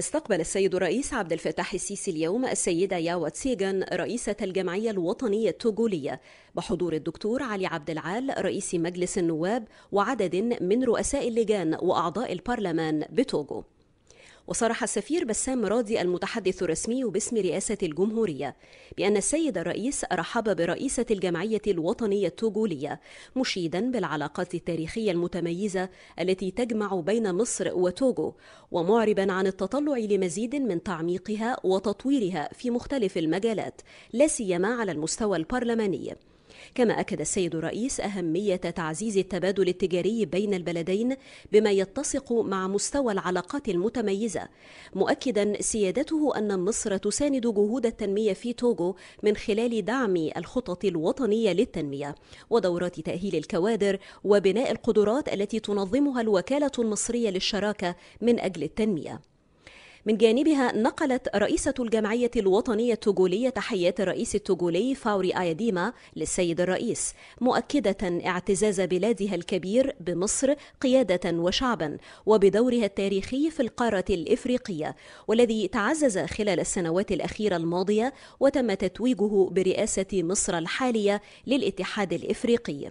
استقبل السيد الرئيس عبد الفتاح السيسي اليوم السيدة ياوا تسيجن رئيسة الجمعية الوطنية التوغولية بحضور الدكتور علي عبد العال رئيس مجلس النواب وعدد من رؤساء اللجان وأعضاء البرلمان بتوغو وصرح السفير بسام راضي المتحدث الرسمي باسم رئاسة الجمهورية بأن السيد الرئيس رحب برئيسة الجمعية الوطنية التوجولية مشيدا بالعلاقات التاريخية المتميزة التي تجمع بين مصر وتوجو ومعربا عن التطلع لمزيد من تعميقها وتطويرها في مختلف المجالات لا سيما على المستوى البرلماني كما أكد السيد الرئيس أهمية تعزيز التبادل التجاري بين البلدين بما يتسق مع مستوى العلاقات المتميزة مؤكدا سيادته أن مصر تساند جهود التنمية في توغو من خلال دعم الخطط الوطنية للتنمية ودورات تأهيل الكوادر وبناء القدرات التي تنظمها الوكالة المصرية للشراكة من أجل التنمية من جانبها نقلت رئيسة الجمعية الوطنية التجولية تحيات الرئيس التجولي فوري آياديما للسيد الرئيس مؤكدة اعتزاز بلادها الكبير بمصر قيادة وشعبا وبدورها التاريخي في القارة الإفريقية والذي تعزز خلال السنوات الأخيرة الماضية وتم تتويجه برئاسة مصر الحالية للاتحاد الإفريقي.